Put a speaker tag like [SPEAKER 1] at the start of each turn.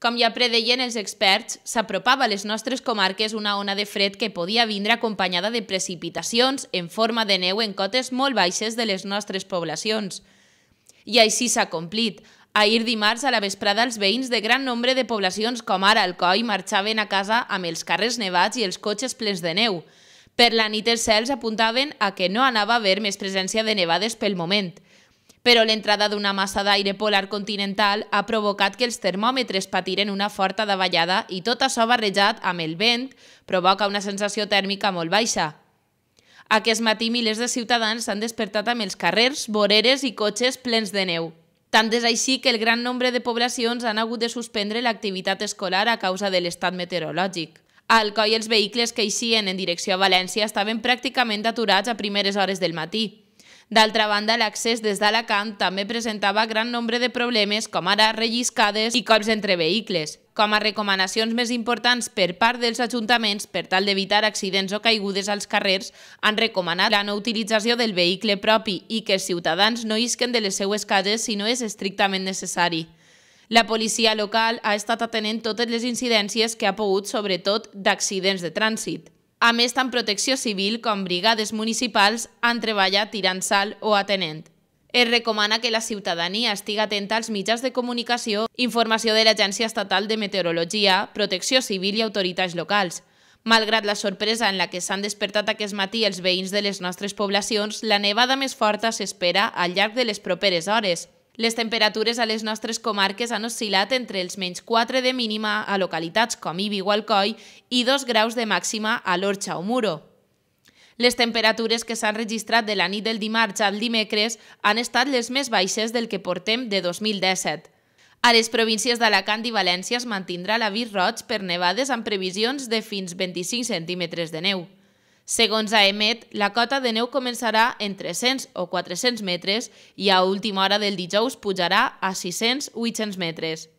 [SPEAKER 1] Com ja predeien els experts, s'apropava a les nostres comarques una ona de fred que podia vindre acompanyada de precipitacions en forma de neu en cotes molt baixes de les nostres poblacions. I així s'ha complit. Ahir dimarts a la vesprada els veïns de gran nombre de poblacions com ara Alcoi marxaven a casa amb els carrers nevats i els cotxes plens de neu. Per la nit els cels apuntaven a que no anava a haver més presència de nevades pel moment – però l'entrada d'una massa d'aire polar continental ha provocat que els termòmetres patiren una forta davallada i tot això barrejat amb el vent provoca una sensació tèrmica molt baixa. Aquest matí milers de ciutadans s'han despertat amb els carrers, voreres i cotxes plens de neu. Tant és així que el gran nombre de poblacions han hagut de suspendre l'activitat escolar a causa de l'estat meteorològic. Al coll els vehicles que eixien en direcció a València estaven pràcticament aturats a primeres hores del matí. D'altra banda, l'accés des d'Alacant també presentava gran nombre de problemes, com ara relliscades i cops entre vehicles. Com a recomanacions més importants per part dels ajuntaments per tal d'evitar accidents o caigudes als carrers, han recomanat la no utilització del vehicle propi i que els ciutadans no isquen de les seues cases si no és estrictament necessari. La policia local ha estat atenent totes les incidències que ha pogut, sobretot d'accidents de trànsit. A més, tant Protecció Civil com brigades municipals han treballat tirant sal o atenent. Es recomana que la ciutadania estigui atenta als mitjans de comunicació, informació de l'Agència Estatal de Meteorologia, Protecció Civil i autoritats locals. Malgrat la sorpresa en la que s'han despertat aquest matí els veïns de les nostres poblacions, la nevada més forta s'espera al llarg de les properes hores. Les temperatures a les nostres comarques han oscil·lat entre els menys 4 de mínima a localitats com Ibi o Alcoi i 2 graus de màxima a l'Orxa o Muro. Les temperatures que s'han registrat de la nit del dimarts al dimecres han estat les més baixes del que portem de 2017. A les províncies d'Alacant i València es mantindrà l'avís roig per nevades amb previsions de fins 25 centímetres de neu. Segons AEMET, la cota de neu començarà en 300 o 400 metres i a última hora del dijous pujarà a 600-800 metres.